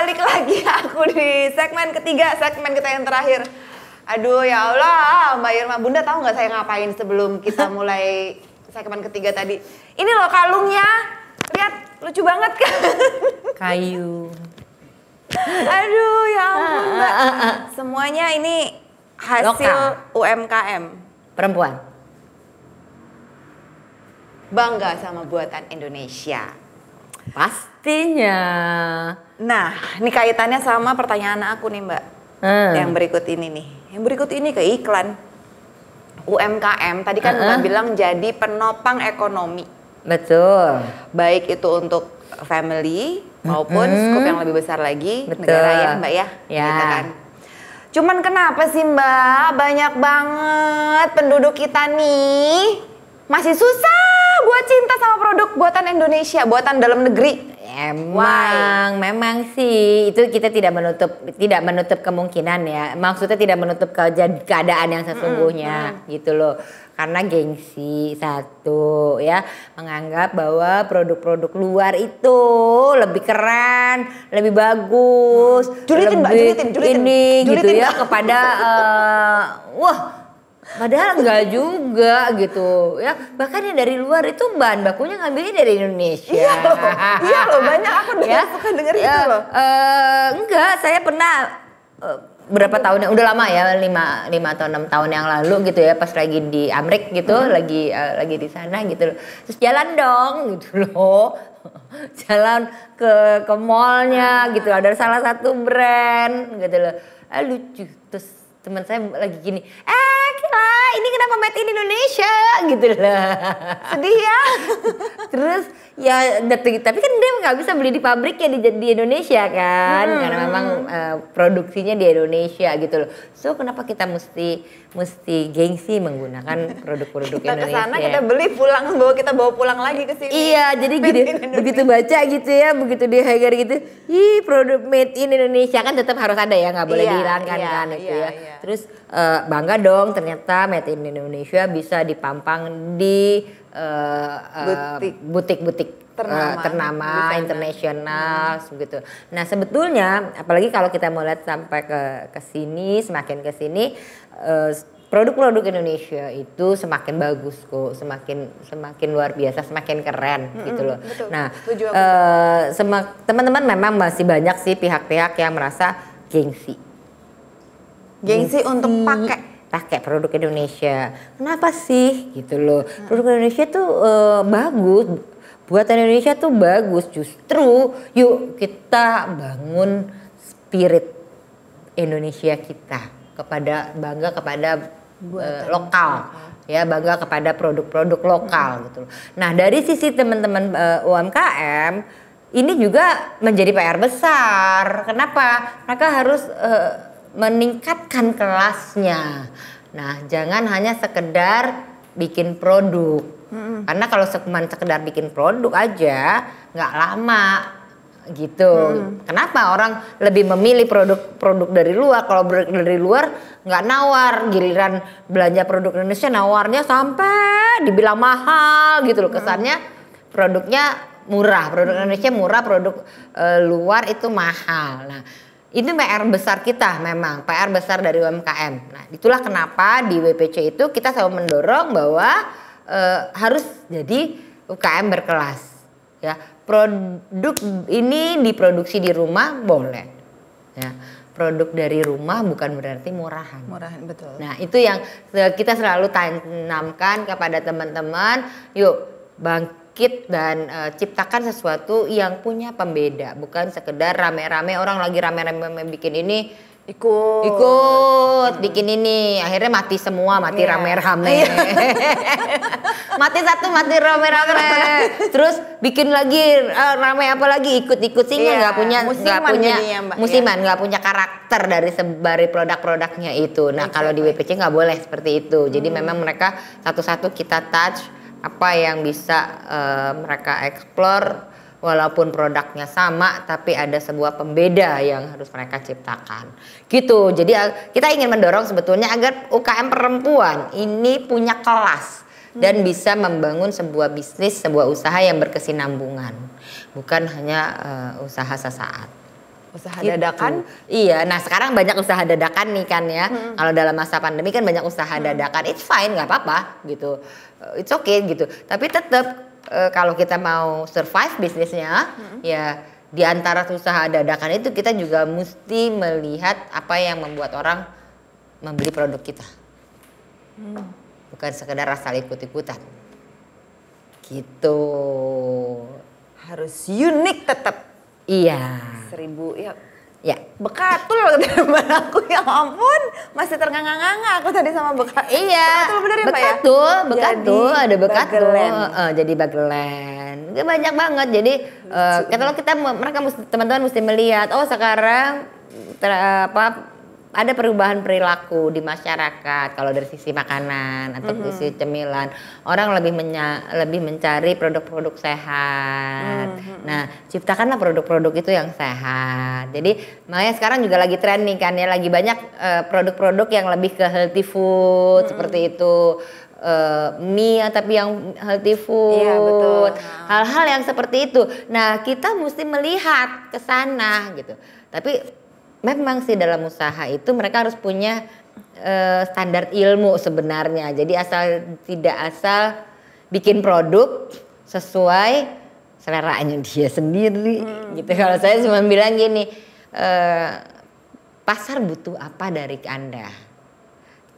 balik lagi aku di segmen ketiga, segmen kita yang terakhir. Aduh ya Allah, Mbak Irma, Bunda tahu nggak saya ngapain sebelum kita mulai segmen ketiga tadi? Ini loh kalungnya, lihat lucu banget kan? Kayu. Aduh ya allah. Ah, ah, ah, Semuanya ini hasil Lokal. UMKM. Perempuan. Bangga sama buatan Indonesia. Pastinya. Nah, ini kaitannya sama pertanyaan aku nih Mbak, hmm. yang berikut ini nih. Yang berikut ini ke iklan. UMKM, tadi kan uh -huh. Mbak bilang jadi penopang ekonomi. Betul. Baik itu untuk family maupun mm -hmm. skup yang lebih besar lagi Betul. negara ya Mbak ya. Ya. Gitu kan. Cuman kenapa sih Mbak banyak banget penduduk kita nih masih susah buat cinta sama produk buatan Indonesia, buatan dalam negeri. Emang, Why? memang sih itu kita tidak menutup tidak menutup kemungkinan ya. Maksudnya tidak menutup keadaan yang sesungguhnya mm -hmm. gitu loh. Karena gengsi satu ya, menganggap bahwa produk-produk luar itu lebih keren, lebih bagus, hmm. juritin, lebih gitu ya, mbak, juritin, juritin, ini juritin, gitu juritin, ya kepada uh, wah Padahal enggak juga gitu ya. Bahkan yang dari luar itu bahan bakunya ngambilnya dari Indonesia. Iya loh, iya loh banyak aku ya. dengar, ya. suka denger ya, itu loh. Uh, enggak, saya pernah uh, berapa tahun yang udah lama ya lima lima atau enam tahun yang lalu gitu ya pas lagi di Amrik gitu hmm. lagi uh, lagi di sana gitu loh terus jalan dong gitu loh jalan ke ke mallnya gitu ada salah satu brand gitu loh eh, lucu terus teman saya lagi gini, eh kira ini kenapa made in Indonesia gitu lah. Sedih ya. Terus ya tapi kan dia nggak bisa beli di pabrik ya di, di Indonesia kan hmm. karena memang uh, produksinya di Indonesia gitu loh. So kenapa kita mesti mesti gengsi menggunakan produk-produk Indonesia? Kita kita beli pulang bawa kita bawa pulang lagi ke sini. Iya jadi gitu begitu baca gitu ya begitu di Hagar gitu, ih produk made in Indonesia kan tetap harus ada ya nggak boleh iya, dihilangkan iya, kan gitu iya, itu ya. Iya terus uh, bangga dong ternyata made in Indonesia bisa dipampang di uh, uh, butik-butik ternama, uh, ternama internasional hmm. gitu. Nah, sebetulnya apalagi kalau kita mau lihat sampai ke ke sini semakin ke sini uh, produk-produk Indonesia itu semakin bagus kok, semakin semakin luar biasa, semakin keren mm -hmm, gitu loh. Betul, nah, teman-teman memang masih banyak sih pihak-pihak yang merasa gengsi gengsi hmm. untuk pakai pakai produk Indonesia. Kenapa sih gitu loh? Hmm. Produk Indonesia tuh uh, bagus, buatan Indonesia tuh bagus. Justru yuk kita bangun spirit Indonesia kita kepada bangga kepada uh, lokal ya bangga kepada produk-produk lokal hmm. gitu loh. Nah, dari sisi teman-teman uh, eh, UMKM ini juga menjadi PR besar. Kenapa? Mereka harus uh, meningkatkan kelasnya. Nah, jangan hanya sekedar bikin produk. Hmm. Karena kalau cuma sekedar bikin produk aja nggak lama gitu. Hmm. Kenapa orang lebih memilih produk-produk dari luar? Kalau produk dari luar nggak nawar, giliran belanja produk Indonesia nawarnya sampai dibilang mahal gitu loh. Kesannya produknya murah, produk Indonesia murah, produk e, luar itu mahal. Nah, ini PR besar kita memang, PR besar dari UMKM. Nah, itulah kenapa di WPC itu kita selalu mendorong bahwa e, harus jadi UKM berkelas. Ya, produk ini diproduksi di rumah boleh. Ya, produk dari rumah bukan berarti murahan. Murahan betul. Nah, itu yang eh, kita selalu tanamkan kepada teman-teman, yuk bang bangkit dan uh, ciptakan sesuatu yang punya pembeda bukan sekedar rame-rame orang lagi rame-rame bikin ini ikut ikut hmm. bikin ini akhirnya mati semua mati yeah. rame-rame iya. mati satu mati rame-rame terus bikin lagi uh, rame apa lagi ikut-ikut sih iya. nggak yeah. punya nggak punya ya. musiman nggak yeah. punya karakter dari sebari produk-produknya itu nah exactly. kalau di WPC nggak boleh seperti itu jadi hmm. memang mereka satu-satu kita touch apa yang bisa uh, mereka explore walaupun produknya sama tapi ada sebuah pembeda yang harus mereka ciptakan. Gitu. Jadi eh, kita ingin mendorong sebetulnya agar UKM perempuan ini punya kelas dan hmm. bisa membangun sebuah bisnis, sebuah usaha yang berkesinambungan. Bukan hanya uh, usaha sesaat usaha gitu. dadakan iya nah sekarang banyak usaha dadakan nih kan ya hmm. kalau dalam masa pandemi kan banyak usaha hmm. dadakan it's fine nggak apa-apa gitu eh, it's okay gitu tapi tetap e, eh, kalau kita mau survive bisnisnya hmm. ya di antara usaha dadakan itu kita juga mesti melihat apa yang membuat orang membeli produk kita hmm. bukan sekedar rasa ikut-ikutan gitu harus unik tetap Iya. Seribu ya. Ya. Bekatul teman aku ya ampun masih ternganga-nganga aku tadi sama bekatul. Iya. Bekatul bener ya Pak ya? Bekatul, bekatul, ada bekatul. jadi bagelen. Itu banyak banget. Jadi uh, kalau kita mereka teman-teman mesti melihat oh sekarang ter, apa ada perubahan perilaku di masyarakat kalau dari sisi makanan atau mm -hmm. sisi cemilan orang lebih menya, lebih mencari produk-produk sehat. Mm -hmm. Nah ciptakanlah produk-produk itu yang sehat. Jadi makanya sekarang juga lagi tren nih kan ya lagi banyak eh, produk-produk uh, yang lebih ke healthy food mm -hmm. seperti itu uh, mie ya, tapi yang healthy iya, food. Iya, Hal-hal yang seperti itu. Nah, kita mesti melihat ke sana gitu. Tapi memang sih dalam usaha itu mereka harus punya uh, standar ilmu sebenarnya. Jadi asal tidak asal bikin produk sesuai seleraannya dia sendiri hmm. gitu. Kalau saya cuma bilang gini, uh, pasar butuh apa dari Anda?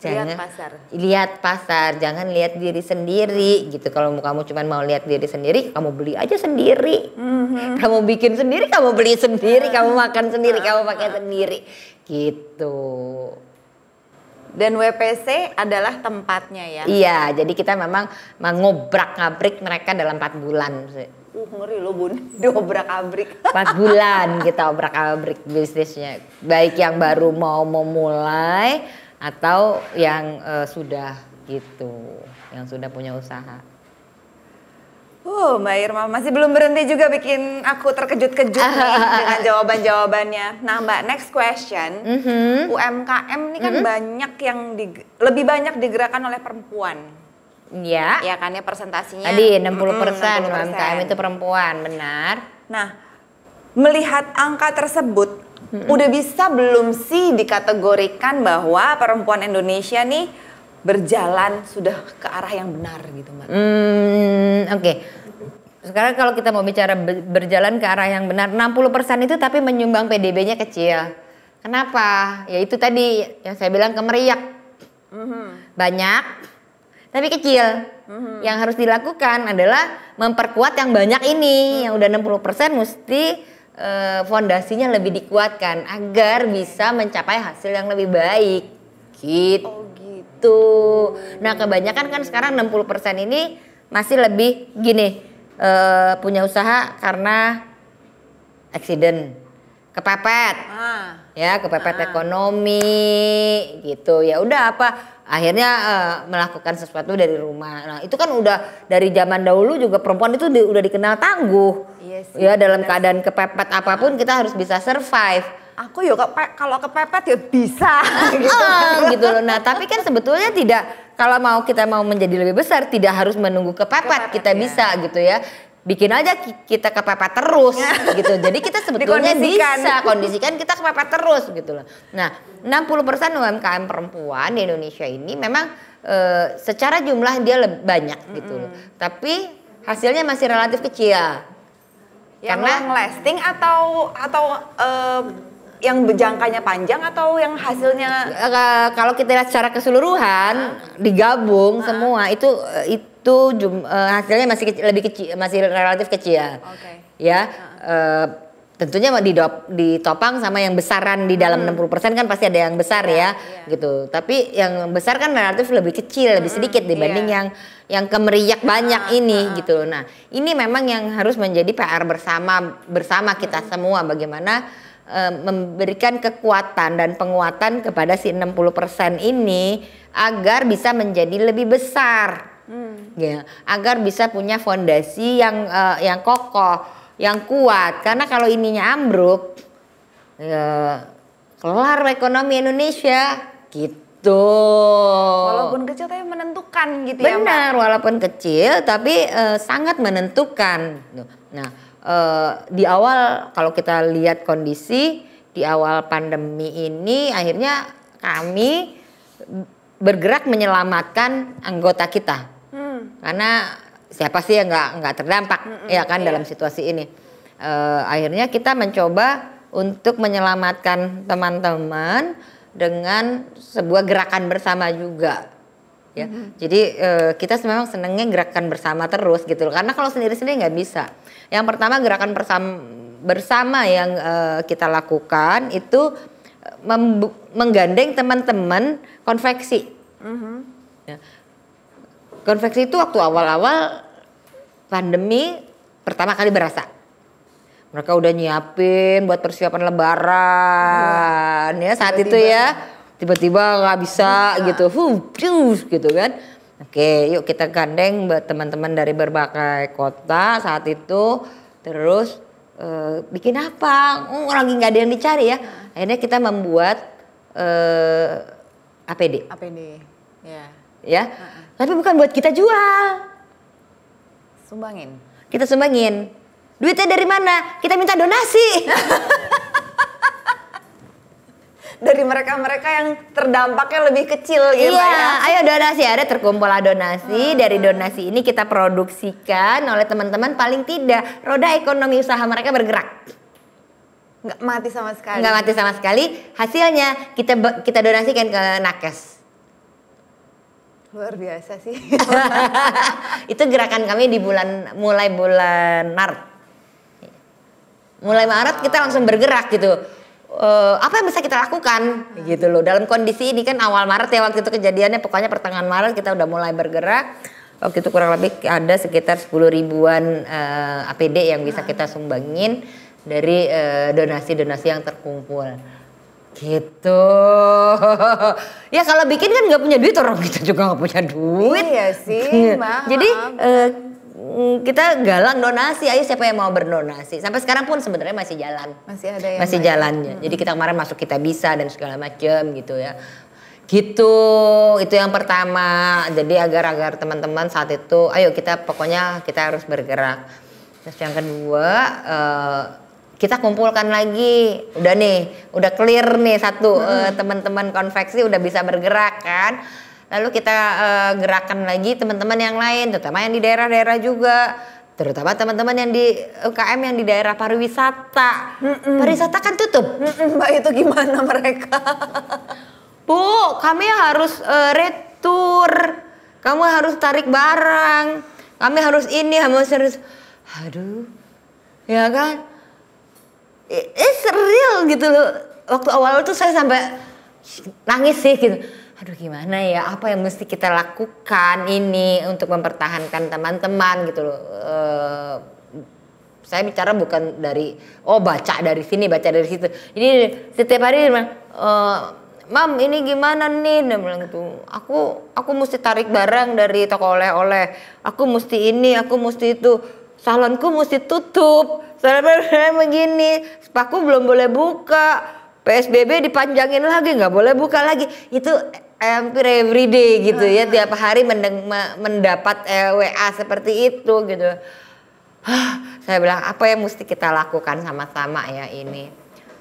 jangan lihat pasar. lihat pasar jangan lihat diri sendiri gitu kalau kamu cuma mau lihat diri sendiri kamu beli aja sendiri mm-hmm. kamu bikin sendiri kamu beli sendiri kamu mm-hmm. makan sendiri kamu mm-hmm. pakai sendiri gitu dan WPC adalah tempatnya ya iya jadi kita memang mengobrak abrik mereka dalam empat bulan Uh, ngeri lo bun, diobrak abrik. Empat bulan kita obrak abrik bisnisnya. Baik yang baru mau memulai, atau yang uh, sudah gitu, yang sudah punya usaha. Uh, Mbak Irma masih belum berhenti juga bikin aku terkejut-kejut dengan jawaban-jawabannya. Nah, Mbak, next question. Mm-hmm. UMKM ini kan mm-hmm. banyak yang di, lebih banyak digerakkan oleh perempuan. Iya. Ya kan ya persentasinya. Tadi 60%, mm-hmm, 60%. UMKM itu perempuan, benar. Nah, melihat angka tersebut, hmm. udah bisa belum sih dikategorikan bahwa perempuan Indonesia nih berjalan sudah ke arah yang benar gitu mbak? Hmm, Oke. Okay. Sekarang kalau kita mau bicara berjalan ke arah yang benar, 60% itu tapi menyumbang PDB-nya kecil. Kenapa? Ya itu tadi yang saya bilang kemeriak. Mm-hmm. Banyak, tapi kecil. hmm Yang harus dilakukan adalah memperkuat yang banyak ini. hmm Yang udah 60% mesti Eh, fondasinya lebih dikuatkan agar bisa mencapai hasil yang lebih baik. Gitu. Oh, gitu. Nah, kebanyakan kan sekarang 60% ini masih lebih gini, eh, punya usaha karena accident kepepet ah. ya kepepet ah. ekonomi gitu ya udah apa akhirnya uh, melakukan sesuatu dari rumah nah itu kan udah dari zaman dahulu juga perempuan itu di, udah dikenal tangguh Iya Ya dalam keadaan kepepet apapun kita harus bisa survive. Aku ya kepe kalau kepepet ya bisa gitu. Oh, gitu loh. Nah, tapi kan sebetulnya tidak kalau mau kita mau menjadi lebih besar tidak harus menunggu kepepet, kepepet kita ya. bisa gitu ya bikin aja kita kepepet terus gitu. Jadi kita sebetulnya bisa kondisikan kita kepepet terus gitu loh. Nah, 60% UMKM perempuan di Indonesia ini memang e, secara jumlah dia lebih banyak gitu loh. Mm -hmm. Tapi hasilnya masih relatif kecil yang long lasting atau atau um, yang jangkanya panjang atau yang hasilnya uh, kalau kita lihat secara keseluruhan uh, digabung uh, semua itu eh, itu jum, uh, hasilnya masih kecil, lebih kecil masih relatif kecil okay. ya uh, tentunya didop, ditopang sama yang besaran di dalam hmm. 60% kan pasti ada yang besar ya, ya iya. gitu. Tapi yang besar kan relatif lebih kecil, hmm. lebih sedikit dibanding yeah. yang yang kemeriak banyak nah, ini nah. gitu ah. Nah, ini memang yang harus menjadi PR bersama bersama kita hmm. semua bagaimana eh, memberikan kekuatan dan penguatan kepada si 60% ini agar bisa menjadi lebih besar. Hmm. Ya, agar bisa punya fondasi yang uh, yang kokoh yang kuat karena kalau ininya ambruk ya, kelar ekonomi Indonesia gitu walaupun kecil tapi menentukan gitu benar, ya benar walaupun kecil tapi uh, sangat menentukan nah uh, di awal kalau kita lihat kondisi di awal pandemi ini akhirnya kami bergerak menyelamatkan anggota kita hmm. karena siapa sih yang nggak nggak terdampak mm -mm, ya kan iya. dalam situasi ini uh, akhirnya kita mencoba untuk menyelamatkan teman-teman dengan sebuah gerakan bersama juga ya mm -hmm. jadi uh, kita memang senengnya gerakan bersama terus gitu loh karena kalau sendiri-sendiri nggak bisa yang pertama gerakan bersama bersama yang uh, kita lakukan itu menggandeng teman-teman konveksi mm -hmm. ya Konveksi itu waktu awal-awal pandemi pertama kali berasa. Mereka udah nyiapin buat persiapan lebaran ya, ya saat tiba -tiba. itu ya. Tiba-tiba nggak bisa gitu. Fuh, gitu kan. Oke, yuk kita gandeng buat teman-teman dari berbagai kota saat itu. Terus e, bikin apa? Oh, lagi nggak ada yang dicari ya. Akhirnya kita membuat e, eh, APD. APD, ya. Ya, tapi bukan buat kita jual. Sumbangin. Kita sumbangin. Duitnya dari mana? Kita minta donasi. dari mereka-mereka yang terdampaknya lebih kecil gitu iya, ya. ayo donasi ada terkumpul donasi hmm. dari donasi ini kita produksikan oleh teman-teman paling tidak roda ekonomi usaha mereka bergerak nggak mati sama sekali nggak mati sama sekali hasilnya kita kita donasikan ke nakes luar biasa sih itu gerakan kami di bulan mulai bulan Maret mulai Maret kita langsung bergerak gitu uh, apa yang bisa kita lakukan gitu loh dalam kondisi ini kan awal Maret ya waktu itu kejadiannya pokoknya pertengahan Maret kita udah mulai bergerak waktu itu kurang lebih ada sekitar 10 ribuan uh, eh, APD yang bisa kita sumbangin dari eh, donasi-donasi uh, donasi -donasi yang terkumpul Gitu. ya kalau bikin kan nggak punya duit orang kita juga nggak punya duit. Iya sih. Jadi uh, kita galang donasi ayo siapa yang mau berdonasi sampai sekarang pun sebenarnya masih jalan masih ada yang masih jalannya hmm. jadi kita kemarin masuk kita bisa dan segala macam gitu ya gitu itu yang pertama jadi agar-agar teman-teman saat itu ayo kita pokoknya kita harus bergerak terus yang kedua uh, kita kumpulkan lagi udah nih udah clear nih satu hmm. uh, teman-teman konveksi udah bisa bergerak kan lalu kita uh, gerakan lagi teman-teman yang lain terutama yang di daerah-daerah juga terutama teman-teman yang di UKM yang di daerah pariwisata Mm-mm. pariwisata kan tutup Mm-mm, mbak itu gimana mereka bu kami harus uh, eh, retur kamu harus tarik barang kami harus ini kamu harus aduh ya kan Eh, eh, it's real gitu loh. Waktu awal tuh saya sampai nangis sih gitu. Aduh gimana ya, apa yang mesti kita lakukan ini untuk mempertahankan teman-teman gitu loh. Uh, saya bicara bukan dari oh baca dari sini baca dari situ. Ini setiap hari uh, Mam ini gimana nih? Dia bilang gitu. Aku aku mesti tarik barang dari toko oleh-oleh. Aku mesti ini, aku mesti itu salonku mesti tutup sebenarnya begini spaku belum boleh buka PSBB dipanjangin lagi nggak boleh buka lagi itu eh, hampir everyday gitu ya tiap hari mendapat eh, WA seperti itu gitu saya bilang apa yang mesti kita lakukan sama-sama ya ini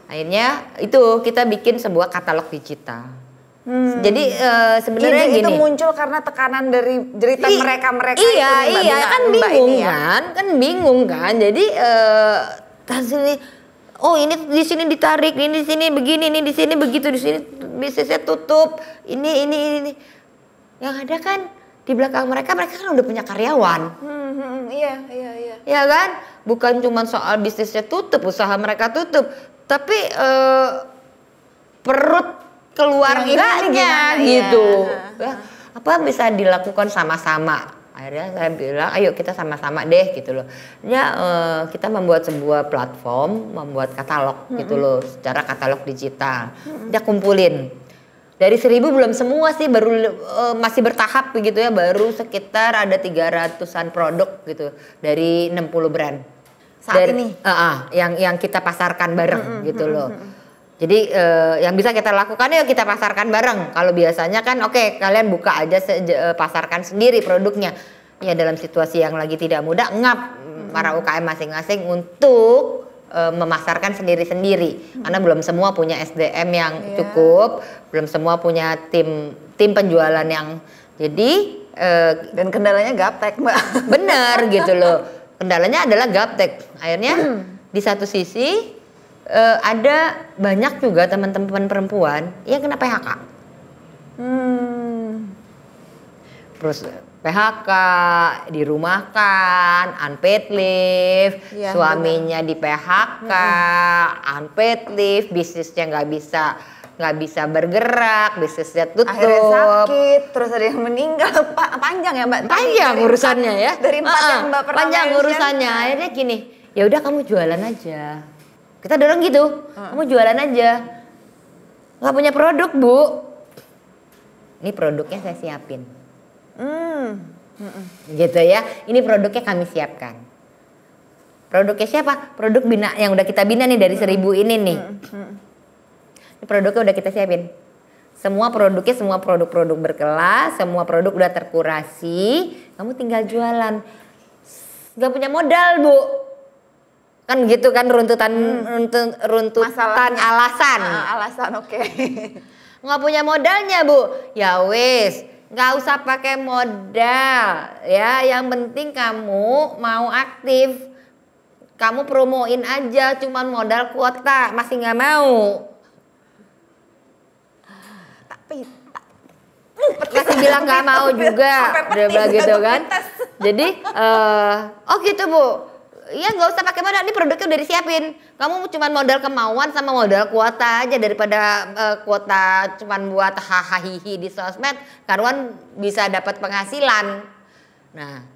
akhirnya itu kita bikin sebuah katalog digital Hmm. Jadi uh, sebenarnya gini. Itu muncul karena tekanan dari cerita mereka-mereka Iya, itu, iya, Mbak kan Mbak bingung ini ya. kan, kan bingung kan. Jadi uh, eh, sini, oh ini di sini ditarik, ini di sini begini, ini di sini begitu, di sini bisnisnya tutup, ini ini ini. Yang ada kan di belakang mereka mereka kan udah punya karyawan. Hmm, hmm, hmm. iya, iya, iya. Ya kan? Bukan cuma soal bisnisnya tutup, usaha mereka tutup, tapi uh, perut keluar iya, gimana, gitu. Ya. Apa bisa dilakukan sama-sama? Akhirnya saya bilang, ayo kita sama-sama deh gitu loh. Ya eh, kita membuat sebuah platform, membuat katalog -hmm. gitu loh, secara katalog digital. Mm -hmm. kumpulin dari seribu belum semua sih baru eh, masih bertahap begitu ya baru sekitar ada tiga ratusan produk gitu dari 60 brand saat dari, ini uh, uh, yang yang kita pasarkan bareng -hmm, gitu loh -hmm. Jadi eh, yang bisa kita lakukan ya kita pasarkan bareng. Kalau biasanya kan oke okay, kalian buka aja se eh, pasarkan sendiri produknya. Ya dalam situasi yang lagi tidak mudah ngap hmm. para UKM masing-masing untuk eh, memasarkan sendiri-sendiri hmm. karena belum semua punya SDM yang yeah. cukup, belum semua punya tim tim penjualan yang jadi eh, dan kendalanya gaptek, Mbak. Bener gitu loh. Kendalanya adalah gaptek. Akhirnya hmm. di satu sisi uh, ada banyak juga teman-teman perempuan yang kena PHK. Hmm. Terus eh, PHK, dirumahkan, unpaid leave, ya, suaminya di PHK, hmm. unpaid leave, bisnisnya nggak bisa nggak bisa bergerak, bisnisnya tutup. Akhirnya sakit, terus ada yang meninggal, pa panjang ya mbak. Panjang dari, urusannya empat, ya. Dari empat uh -uh, yang mbak Panjang urusannya, akhirnya gini, ya udah kamu jualan aja kita dorong gitu. Hmm. Kamu jualan aja. Gak punya produk, Bu. Ini produknya saya siapin. Hmm. Hmm. Gitu ya. Ini produknya kami siapkan. Produknya siapa? Produk bina yang udah kita bina nih dari hmm. seribu ini nih. hmm. Hmm. Ini produknya udah kita siapin. Semua produknya semua produk-produk berkelas, semua produk udah terkurasi. Kamu tinggal jualan. Gak punya modal bu, kan gitu kan runtutan hmm. runtut, runtutan Masalah. alasan ah, ah, alasan oke okay. nggak punya modalnya bu ya wes nggak usah pakai modal ya yang penting kamu mau aktif kamu promoin aja cuman modal kuota masih nggak mau tapi hmm, masih bilang nggak mau juga udah begitu kan jadi uh, oh gitu bu Iya nggak usah pakai modal, ini produknya udah disiapin. Kamu cuma modal kemauan sama modal kuota aja daripada uh, kuota cuma buat hahaha di sosmed. Karuan bisa dapat penghasilan. Nah,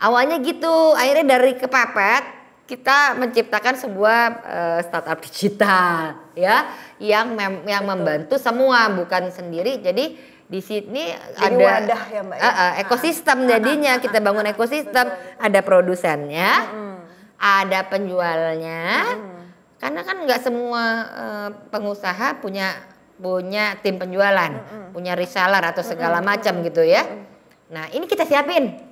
awalnya gitu, akhirnya dari kepepet kita menciptakan sebuah uh, startup digital ya yang mem yang membantu semua bukan sendiri. Jadi di sini ada wadah ya, Mbak, ya? Uh, uh, ekosistem ah, ah, jadinya ah, kita bangun ekosistem ada produsennya mm -hmm ada penjualnya. Hmm. Karena kan nggak semua uh, pengusaha punya punya tim penjualan, hmm. punya reseller atau segala hmm. macam gitu ya. Hmm. Nah, ini kita siapin.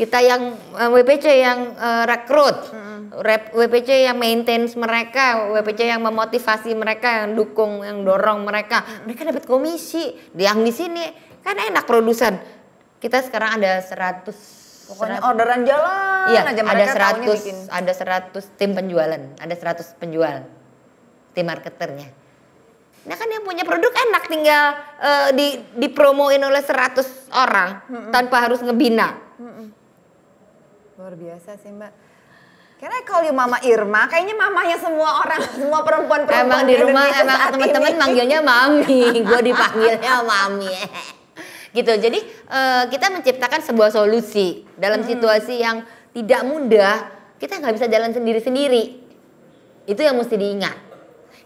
Kita yang eh, WPC yang uh, rekrut, hmm. WPC yang maintenance mereka, WPC yang memotivasi mereka, yang dukung, yang dorong mereka. Mereka dapat komisi. Yang di sini kan enak produsen. Kita sekarang ada 100 Pokoknya seratus. orderan jalan iya, aja mereka ada seratus, bikin. ada seratus tim penjualan, ada seratus penjual. Tim marketernya. Nah kan yang punya produk enak tinggal uh, di dipromoin oleh seratus orang mm -mm. tanpa harus ngebina. Mm -mm. Luar biasa sih, Mbak. Karena kalau Mama Irma, kayaknya mamanya semua orang, semua perempuan-perempuan Emang di rumah, emang teman-teman manggilnya mami. Gue dipanggilnya mami. gitu. Jadi uh, kita menciptakan sebuah solusi dalam hmm. situasi yang tidak mudah. Kita nggak bisa jalan sendiri-sendiri. Itu yang mesti diingat.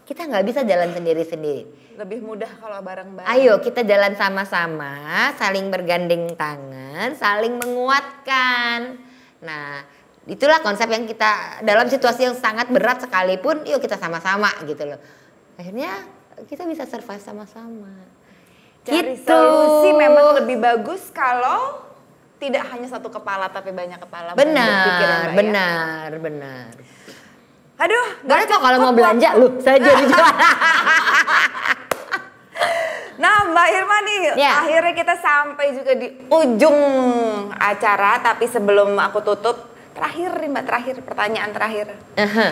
Kita nggak bisa jalan sendiri-sendiri. Lebih mudah kalau bareng-bareng. Ayo kita jalan sama-sama, saling bergandeng tangan, saling menguatkan. Nah, itulah konsep yang kita dalam situasi yang sangat berat sekalipun, yuk kita sama-sama gitu loh. Akhirnya kita bisa survive sama-sama. Cari gitu. solusi memang lebih bagus kalau tidak hanya satu kepala tapi banyak kepala. Benar, ya. benar, benar. Aduh, gak kok kalau mau belanja lu, saya jadi Nah Mbak Irma nih yeah. akhirnya kita sampai juga di ujung acara tapi sebelum aku tutup terakhir nih Mbak terakhir pertanyaan terakhir. Uh -huh.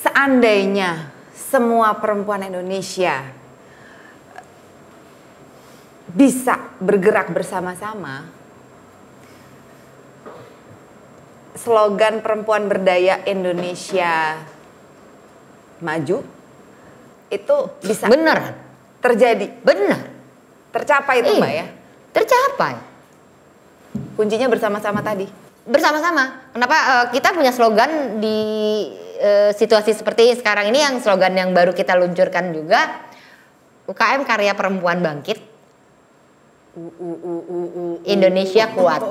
Seandainya semua perempuan Indonesia bisa bergerak bersama-sama, slogan perempuan berdaya Indonesia maju itu bisa bener terjadi benar tercapai itu iya. mbak ya tercapai kuncinya bersama-sama tadi bersama-sama kenapa uh, kita punya slogan di uh, situasi seperti sekarang ini yang slogan yang baru kita luncurkan juga UKM karya perempuan bangkit Indonesia kuat.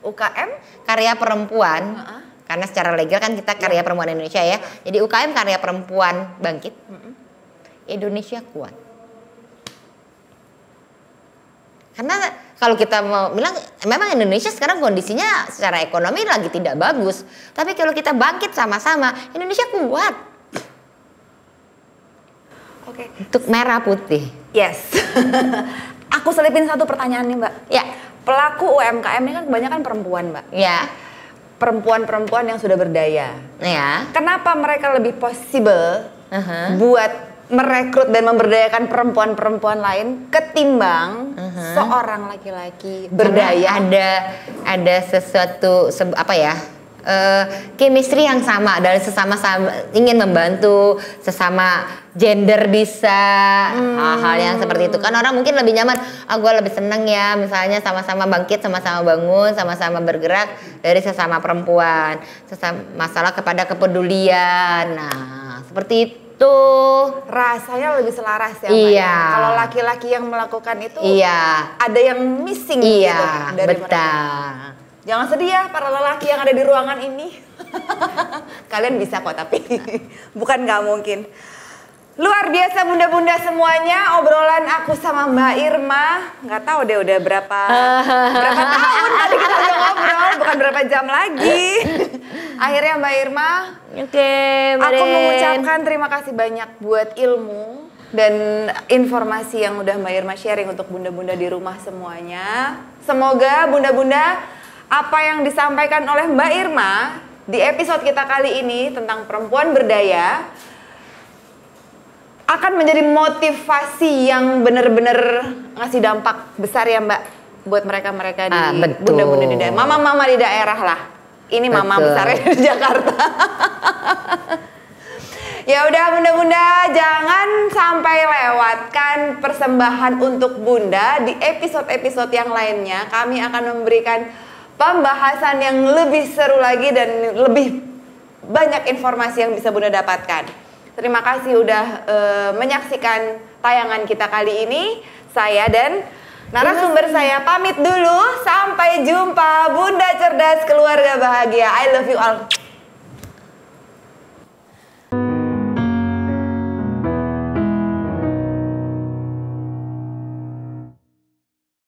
UKM karya perempuan. Karena secara legal kan kita karya iya. perempuan Indonesia ya. Iya. Jadi UKM karya perempuan bangkit. Indonesia kuat. Karena kalau kita mau bilang memang Indonesia sekarang kondisinya secara ekonomi lagi tidak bagus. Tapi kalau kita bangkit sama-sama, Indonesia kuat. Oke. Okay. Untuk merah putih. Yes. Aku selipin satu pertanyaan nih Mbak. Ya. Pelaku UMKM ini kan kebanyakan perempuan Mbak. Ya. Perempuan-perempuan yang sudah berdaya. Ya. Kenapa mereka lebih possible uh-huh. buat merekrut dan memberdayakan perempuan-perempuan lain ketimbang uh-huh. seorang laki-laki berdaya? ada ada sesuatu se- apa ya? uh, chemistry yang sama dari sesama ingin membantu sesama gender bisa hal hal, hmm. hal yang seperti itu kan orang mungkin lebih nyaman ah gue lebih seneng ya misalnya sama-sama bangkit sama-sama bangun sama-sama bergerak dari sesama perempuan sesama masalah kepada kepedulian nah seperti itu Rasanya lebih selaras ya, ya. Iya. Kalau laki-laki yang melakukan itu, iya. ada yang missing iya, gitu kan, dari betul. mereka. Jangan sedih ya para lelaki yang ada di ruangan ini. Kalian bisa kok tapi bukan nggak mungkin. Luar biasa bunda-bunda semuanya obrolan aku sama Mbak Irma nggak tahu deh udah berapa berapa tahun tadi kita udah ngobrol bukan berapa jam lagi akhirnya Mbak Irma oke okay, aku mengucapkan terima kasih banyak buat ilmu dan informasi yang udah Mbak Irma sharing untuk bunda-bunda di rumah semuanya semoga bunda-bunda apa yang disampaikan oleh Mbak Irma di episode kita kali ini tentang perempuan berdaya akan menjadi motivasi yang benar-benar ngasih dampak besar ya Mbak buat mereka-mereka di ah, bunda bunda-bunda di daerah, mama-mama di daerah lah. Ini betul. mama besarnya di Jakarta. ya udah bunda-bunda jangan sampai lewatkan persembahan untuk bunda di episode-episode yang lainnya. Kami akan memberikan pembahasan yang lebih seru lagi dan lebih banyak informasi yang bisa Bunda dapatkan. Terima kasih udah e, menyaksikan tayangan kita kali ini. Saya dan narasumber saya pamit dulu. Sampai jumpa Bunda Cerdas Keluarga Bahagia. I love you all.